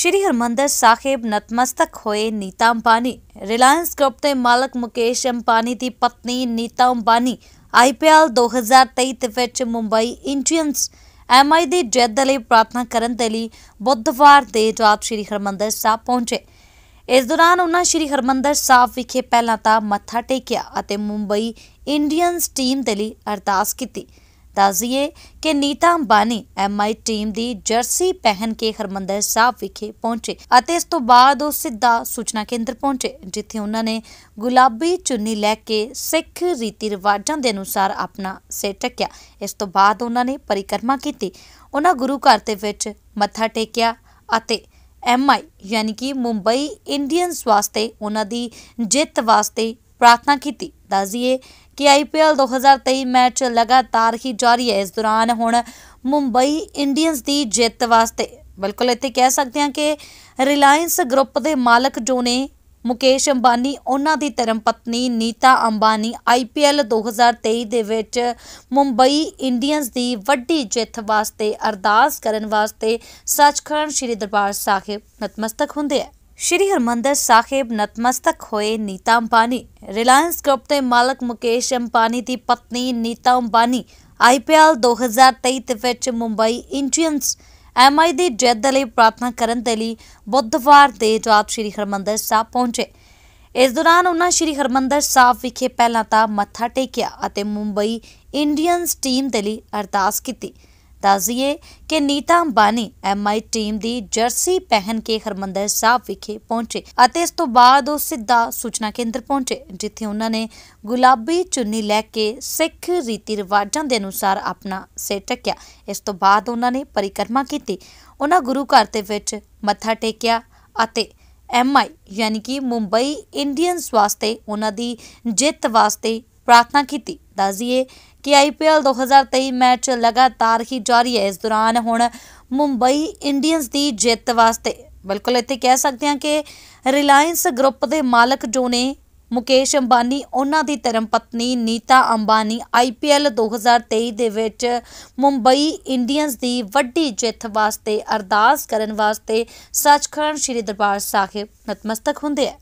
ਸ਼੍ਰੀ ਹਰਮੰਦਰ ਸਾਹਿਬ ਨਤਮਸਤਕ ਹੋਏ ਨੀਤਾ Ambani Reliance group ਦੇ ਮਾਲਕ ਮੁਕੇਸ਼ ਅੰਬਾਨੀ ਦੀ ਪਤਨੀ ਨੀਤਾ ਅੰਬਾਨੀ ਆਈਪੀਐਲ 2023 ਦੇ ਵਿੱਚ ਮੁੰਬਈ ਇੰਡੀਅਨਸ ਐਮਆਈ ਦੀ ਜਿੱਤ ਲਈ ਪ੍ਰਾਰਥਨਾ ਕਰਨ ਦੇ ਲਈ ਬੁੱਧਵਾਰ ਦੇ ਰਾਤ ਸ਼੍ਰੀ ਹਰਮੰਦਰ ਸਾਹਿਬ ਪਹੁੰਚੇ ਇਸ ਦੌਰਾਨ ਉਹਨਾਂ ਸ਼੍ਰੀ ਹਰਮੰਦਰ ਸਾਹਿਬ ਵਿਖੇ ਪਹਿਲਾਂ ਤਾਂ ਮੱਥਾ ਟੇਕਿਆ ਅਤੇ ਮੁੰਬਈ ਇੰਡੀਅਨਸ ਟੀਮ ਦੇ ਲਈ ਅਰਦਾਸ ਕੀਤੀ ਤਾਜ਼ੀਏ ਕਿ ਨੀਤਾ ਅੰਬਾਨੀ ਐਮਆਈ ਟੀਮ ਦੀ ਜਰਸੀ ਪਹਿਨ ਕੇ ਹਰਮੰਦਰ ਸਾਹਿਬ ਵਿਖੇ ਪਹੁੰਚੇ ਅਤੇ ਇਸ ਤੋਂ ਬਾਅਦ ਉਹ ਸਿੱਧਾ ਸੂਚਨਾ ਕੇਂਦਰ ਪਹੁੰਚੇ ਜਿੱਥੇ ਉਹਨਾਂ ਨੇ ਗੁਲਾਬੀ ਚੁੰਨੀ ਲੈ ਕੇ ਸਿੱਖ ਰੀਤੀ ਰਿਵਾਜਾਂ ਦੇ ਅਨੁਸਾਰ ਆਪਣਾ ਸਿਰ ਟਕਿਆ ਇਸ ਤੋਂ ਬਾਅਦ ਉਹਨਾਂ ਨੇ ਪਰਿਕਰਮਾ ਕੀਤੀ ਉਹਨਾਂ ਗੁਰੂ ਘਰ ਦੇ ਵਿੱਚ ਮੱਥਾ ਟੇਕਿਆ ਅਤੇ ਐਮਆਈ ਯਾਨੀ ਕਿ ਮੁੰਬਈ ਇੰਡੀਅਨਸ ਵਾਸਤੇ ਉਹਨਾਂ ਦੀ ਜਿੱਤ ਵਾਸਤੇ ਪ੍ਰਾਰਥਨਾ ਕੀਤੀ ਦਾਜ਼ੀਏ ਕਿ ਆਈਪੀਐਲ 2023 ਮੈਚ ਲਗਾਤਾਰ ਹੀ ਜਾਰੀ ਹੈ ਇਸ ਦੌਰਾਨ ਹੁਣ ਮੁੰਬਈ ਇੰਡੀਅਨਸ ਦੀ ਜਿੱਤ ਵਾਸਤੇ ਬਿਲਕੁਲ ਇੱਥੇ ਕਹਿ ਸਕਦੇ ਹਾਂ ਕਿ ਰਿਲਾਇੰਸ ਗਰੁੱਪ ਦੇ ਮਾਲਕ ਜੋ ਨੇ ਮੁਕੇਸ਼ ਅੰਬਾਨੀ ਉਹਨਾਂ ਦੀ ਧਰਮ ਪਤਨੀ ਨੀਤਾ ਅੰਬਾਨੀ ਆਈਪੀਐਲ 2023 ਦੇ ਵਿੱਚ ਮੁੰਬਈ ਇੰਡੀਅਨਸ ਦੀ ਵੱਡੀ ਜਿੱਤ ਵਾਸਤੇ ਅਰਦਾਸ ਕਰਨ ਵਾਸਤੇ ਸੱਚਖੰਡ ਸ੍ਰੀ ਦਰਬਾਰ ਸਾਹਿਬ ਨਤਮਸਤਕ ਹੁੰਦੇ ਹੈ ਸ਼੍ਰੀ ਹਰਮੰਦਰ ਸਾਹਿਬ ਨਤਮਸਤਕ ਹੋਏ ਨੀਤਾ ਅੰਬਾਨੀ ਰਿਲਾਇੰਸ ਗਰੁੱਪ ਦੇ ਮਾਲਕ ਮੁਕੇਸ਼ ਅੰਬਾਨੀ ਦੀ ਪਤਨੀ ਨੀਤਾ ਅੰਬਾਨੀ ਆਈਪੀਐਲ 2023 ਦੇ ਵਿੱਚ ਮੁੰਬਈ ਇੰਡੀਅਨਸ ਐਮਆਈ ਦੇ ਜਿੱਤ ਲਈ ਪ੍ਰਾਰਥਨਾ ਕਰਨ ਦੇ ਲਈ ਬੁੱਧਵਾਰ ਦੇ ਰਾਤ ਸ਼੍ਰੀ ਹਰਮੰਦਰ ਸਾਹਿਬ ਪਹੁੰਚੇ ਇਸ ਦੌਰਾਨ ਉਹਨਾਂ ਸ਼੍ਰੀ ਹਰਮੰਦਰ ਸਾਹਿਬ ਵਿਖੇ ਪਹਿਲਾਂ ਤਾਂ ਮੱਥਾ ਟੇਕਿਆ ਅਤੇ ਮੁੰਬਈ ਇੰਡੀਅਨਸ ਟੀਮ ਦੇ ਲਈ ਅਰਦਾਸ ਕੀਤੀ ਦੱਸਦੀਏ ਕਿ ਨੀਤਾ ਅੰਬਾਨੀ ਐਮਆਈ ਟੀਮ ਦੀ ਜਰਸੀ ਪਹਿਨ ਕੇ ਹਰਮੰਦਰ ਸਾਹਿਬ ਵਿਖੇ ਪਹੁੰਚੇ ਅਤੇ ਇਸ ਤੋਂ ਬਾਅਦ ਉਹ ਸਿੱਧਾ ਸੂਚਨਾ ਕੇਂਦਰ ਪਹੁੰਚੇ ਜਿੱਥੇ ਉਹਨਾਂ ਨੇ ਗੁਲਾਬੀ ਚੁੰਨੀ ਲੈ ਕੇ ਸਿੱਖ ਰੀਤੀ ਰਿਵਾਜਾਂ ਦੇ ਅਨੁਸਾਰ ਆਪਣਾ ਸਿਰ ਟਕਿਆ ਇਸ ਤੋਂ ਬਾਅਦ ਉਹਨਾਂ ਨੇ ਪਰਿਕਰਮਾ ਕੀਤੀ ਉਹਨਾਂ ਗੁਰੂ ਘਰ ਦੇ ਵਿੱਚ ਮੱਥਾ ਟੇਕਿਆ ਅਤੇ ਐਮਆਈ ਯਾਨੀ ਕਿ ਮੁੰਬਈ ਇੰਡੀਅਨਸ ਵਾਸਤੇ ਉਹਨਾਂ ਦੀ ਜਿੱਤ ਵਾਸਤੇ ਪ੍ਰਾਰਥਨਾ ਕੀਤੀ ਦੱਸ ਕਿ ਆਈਪੀਐਲ 2023 ਮੈਚ ਲਗਾਤਾਰ ਹੀ ਜਾਰੀ ਹੈ ਇਸ ਦੌਰਾਨ ਹੁਣ ਮੁੰਬਈ ਇੰਡੀਅਨਸ ਦੀ ਜਿੱਤ ਵਾਸਤੇ ਬਿਲਕੁਲ ਇੱਥੇ ਕਹਿ ਸਕਦੇ ਹਾਂ ਕਿ ਰਿਲਾਇੰਸ ਗਰੁੱਪ ਦੇ ਮਾਲਕ ਜੋ ਨੇ ਮੁਕੇਸ਼ ਅੰਬਾਨੀ ਉਹਨਾਂ ਦੀ ਧਰਮ ਪਤਨੀ ਨੀਤਾ ਅੰਬਾਨੀ ਆਈਪੀਐਲ 2023 ਦੇ ਵਿੱਚ ਮੁੰਬਈ ਇੰਡੀਅਨਸ ਦੀ ਵੱਡੀ ਜਿੱਤ ਵਾਸਤੇ ਅਰਦਾਸ ਕਰਨ ਵਾਸਤੇ ਸੱਚਖੰਡ ਸ੍ਰੀ ਦਰਬਾਰ ਸਾਹਿਬ ਨਤਮਸਤਕ ਹੁੰਦੇ ਹੈ